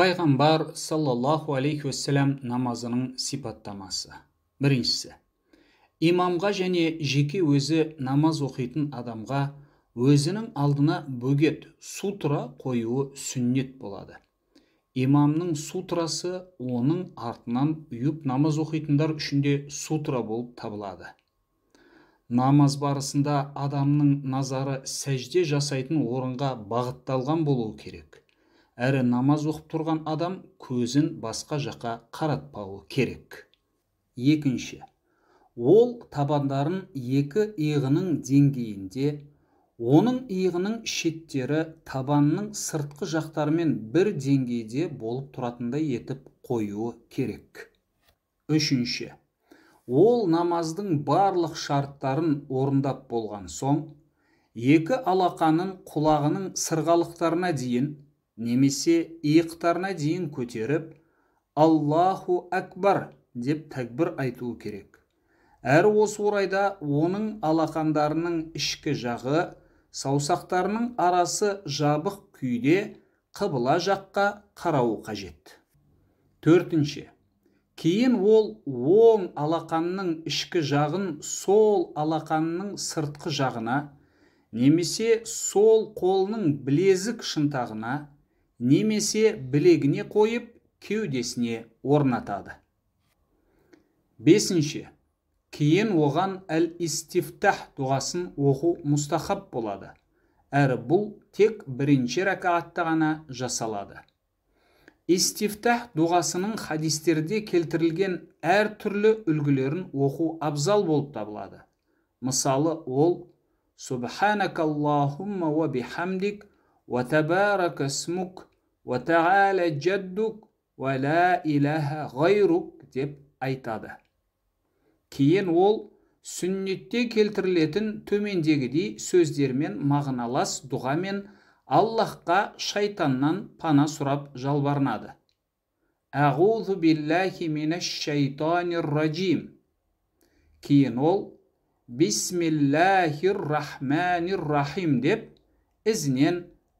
пайғамбар саллаллаху алейхи уассалам намазының сипаттамасы біріншісі имамға және жеке өзі намаз оқитын адамға өзінің алдына бөгет сутра қоюы сүннет болады имамның сутрасы оның артынан ұйып намаз оқитындар үшін де сутра болып табылады намаз барысында адамның назары сәжде жасайтын орынға бағытталған болуы керек әрі намаз оқып тұрған адам көзін басқа жаққа қаратпауы керек екінші ол табандарын екі иығының деңгейінде оның иығының шеттері табанның сыртқы жақтарымен бір деңгейде болып тұратындай етіп қоюы керек үшінші ол намаздың барлық шарттарын орындап болған соң екі алақанын құлағының сырғалықтарына дейін немесе иықтарына дейін көтеріп аллаху әкбар деп тәкбір айтуы керек әр осы орайда оның алақандарының ішкі жағы саусақтарының арасы жабық күйде қыбыла жаққа қарауы қажет төртінші кейін ол оң алақанның ішкі жағын сол алақанның сыртқы жағына немесе сол қолының білезік шынтағына немесе білегіне қойып кеудесіне орнатады бесінші кейін оған әл истифтах дұғасын оқу мұстахаб болады әрі бұл тек бірінші рәкағатта ғана жасалады истифтах дұғасының хадистерде келтірілген әр түрлі үлгілерін оқу абзал болып табылады мысалы ол субханакаллахумма уа бихамдик уа смук وتعالى جدك ولا إله غيرك деп айтады кейін ол сүннетте келтірілетін төмендегідей сөздермен мағыналас дұғамен аллахқа шайтаннан пана сұрап жалбарынады әғузу биллахи минаш шайтанир ражим кейін ол бисмиллахир рахманир рахим деп ізінен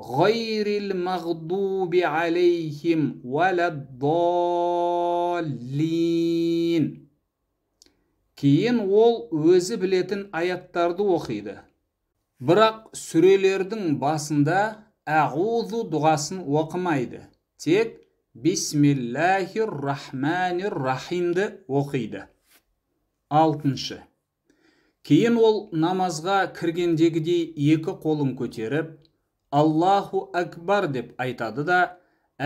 غير المغضوب عليهم ولا الضالين кейін ол өзі білетін аяттарды оқиды бірақ сүрелердің басында әғузу дұғасын оқымайды тек бисмиллахир рахманир рахимді оқиды алтыншы кейін ол намазға кіргендегідей екі қолын көтеріп аллаху акбар деп айтады да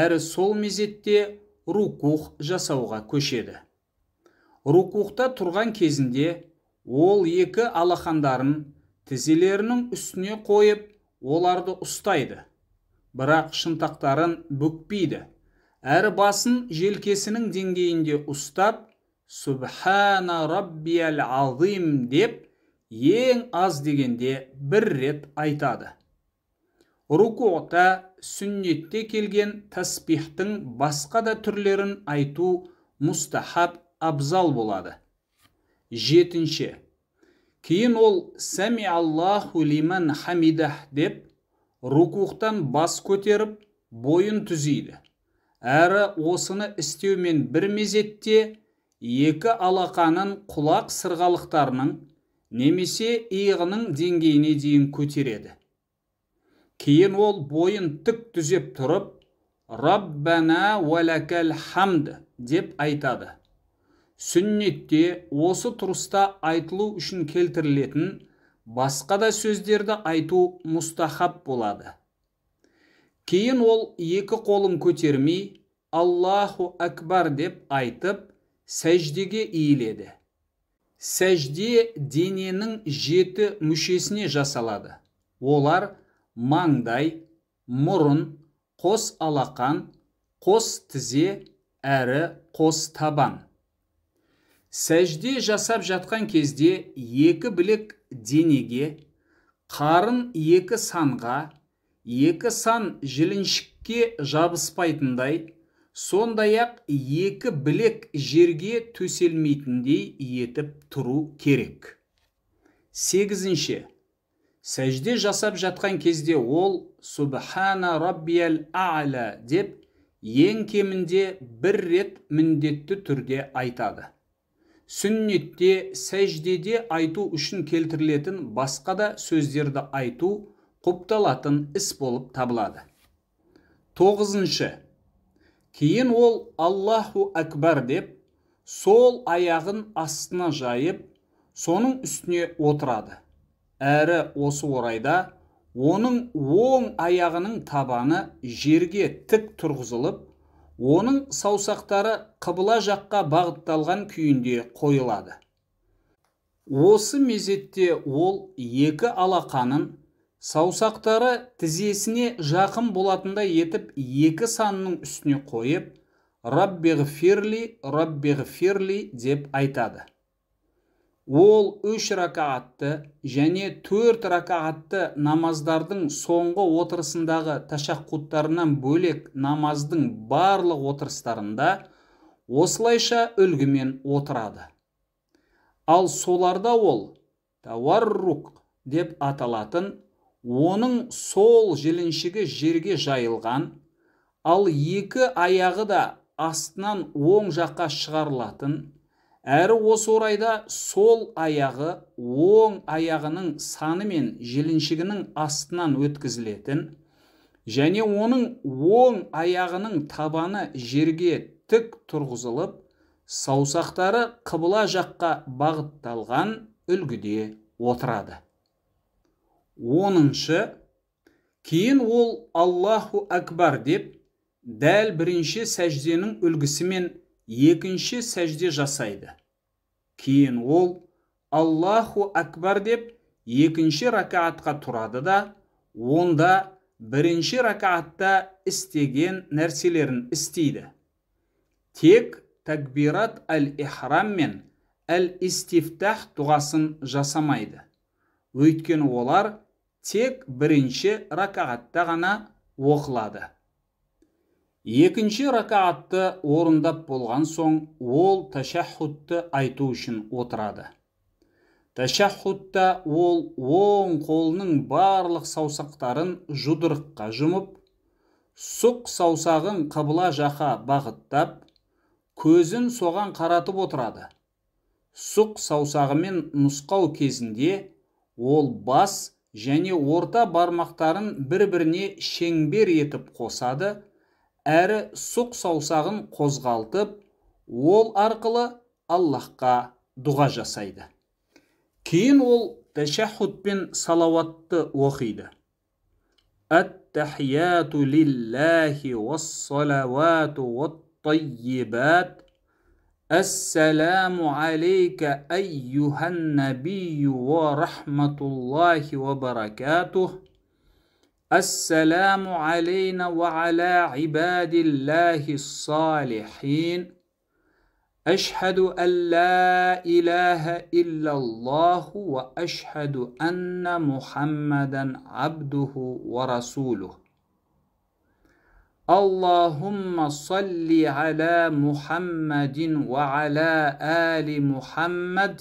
әрі сол мезетте рукух жасауға көшеді рукухта тұрған кезінде ол екі алақандарын тізелерінің үстіне қойып оларды ұстайды бірақ шынтақтарын бүкпейді әрі басын желкесінің деңгейінде ұстап субхана раббиял азим деп ең аз дегенде бір рет айтады рукута сүннетте келген тәсбихтің басқа да түрлерін айту мұстахаб абзал болады жетінші кейін ол сәми аллаху лиман хамидах деп рукухтан бас көтеріп бойын түзейді әрі осыны істеумен бір мезетте екі алақанын құлақ сырғалықтарының немесе иығының деңгейіне дейін көтереді кейін ол бойын тік түзеп тұрып раббана уәләкәл хамд деп айтады сүннетте осы тұрыста айтылу үшін келтірілетін басқа да сөздерді айту мұстахаб болады кейін ол екі қолын көтермей аллаху әкбар деп айтып сәждеге иіледі сәжде дененің жеті мүшесіне жасалады олар маңдай мұрын қос алақан қос тізе әрі қос табан сәжде жасап жатқан кезде екі білек денеге қарын екі санға екі сан жіліншікке жабыспайтындай сондай ақ екі білек жерге төселмейтіндей етіп тұру керек сегізінші сәжде жасап жатқан кезде ол субхана раббиял а'ла деп ең кемінде бір рет міндетті түрде айтады сүннетте сәждеде айту үшін келтірілетін басқа да сөздерді айту құпталатын іс болып табылады тоғызыншы кейін ол аллаху әкбар деп сол аяғын астына жайып соның үстіне отырады әрі осы орайда оның оң аяғының табаны жерге тік тұрғызылып оның саусақтары қыбыла жаққа бағытталған күйінде қойылады осы мезетте ол екі алақанын саусақтары тізесіне жақын болатындай етіп екі санының үстіне қойып раббиғфирли раббиғфирли деп айтады ол үш ракаатты және төрт ракаатты намаздардың соңғы отырысындағы тәшаққұттарынан бөлек намаздың барлық отырыстарында осылайша үлгімен отырады ал соларда ол тауаррук деп аталатын оның сол жіліншігі жерге жайылған ал екі аяғы да астынан оң жаққа шығарылатын әрі осы орайда сол аяғы оң аяғының саны мен желіншігінің астынан өткізілетін және оның оң аяғының табаны жерге тік тұрғызылып саусақтары қыбыла жаққа бағытталған үлгіде отырады оныншы кейін ол аллаху акбар деп дәл бірінші сәжденің үлгісімен екінші сәжде жасайды кейін ол аллаху акбар деп екінші ракаатқа тұрады да онда бірінші ракаатта істеген нәрселерін істейді тек тәкбират әл ихрам мен әл истифтах дұғасын жасамайды өйткені олар тек бірінші ракаатта ғана оқылады екінші ракаатты орындап болған соң ол тәшәхудты айту үшін отырады тәшәхудта ол оң қолының барлық саусақтарын жұдырыққа жұмып сұқ саусағын қыбыла жаққа бағыттап көзін соған қаратып отырады сұқ саусағымен нұсқау кезінде ол бас және орта бармақтарын бір біріне шеңбер етіп қосады әрі сұқ саусағын қозғалтып ол арқылы аллахқа дұға жасайды кейін ол тәшәхуд пен салауатты оқиды аттахияту лилляхи уассалауату уаттайибат Әссәләму алейка айюхан уа ва рахматуллахи уа баракатух السلام علينا وعلى عباد الله الصالحين أشهد أن لا إله إلا الله وأشهد أن محمدا عبده ورسوله اللهم صل على محمد وعلى آل محمد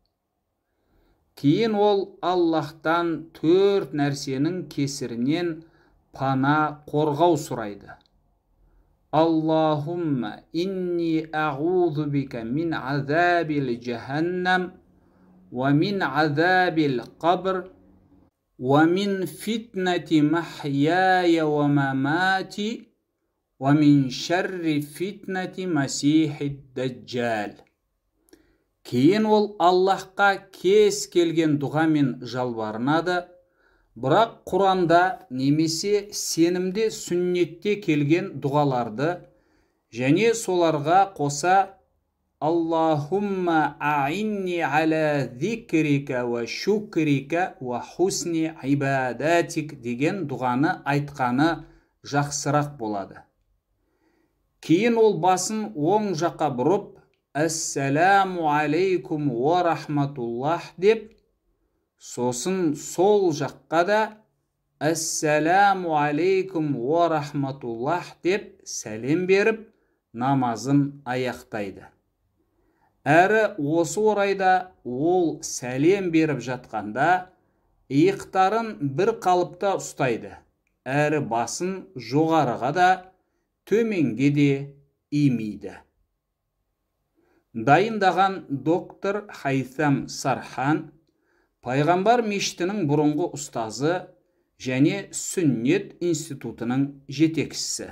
кейін ол аллаһтан төрт нәрсенің кесірінен пана қорғау сұрайды аллахумма инни ағузу бика мин азабил жаһаннам уа мин азабил қабр уа мин фитнати махияя уа мамати уа мин шарри фитнати масихи дәжжәл кейін ол аллаһқа кез келген дұғамен жалбарынады бірақ құранда немесе сенімде сүннетте келген дұғаларды және соларға қоса аллахумма аинни әлә зикрика шукрика хусни ибадатик деген дұғаны айтқаны жақсырақ болады кейін ол басын оң жаққа бұрып әссәләму алейкум уа рахматуллах деп сосын сол жаққа да әссәләму алейкум уа рахматуллах деп сәлем беріп намазын аяқтайды әрі осы орайда ол сәлем беріп жатқанда иықтарын бір қалыпта ұстайды әрі басын жоғарыға да төменге де имейді дайындаған доктор хайсам сархан пайғамбар мешітінің бұрынғы ұстазы және сүннет институтының жетекшісі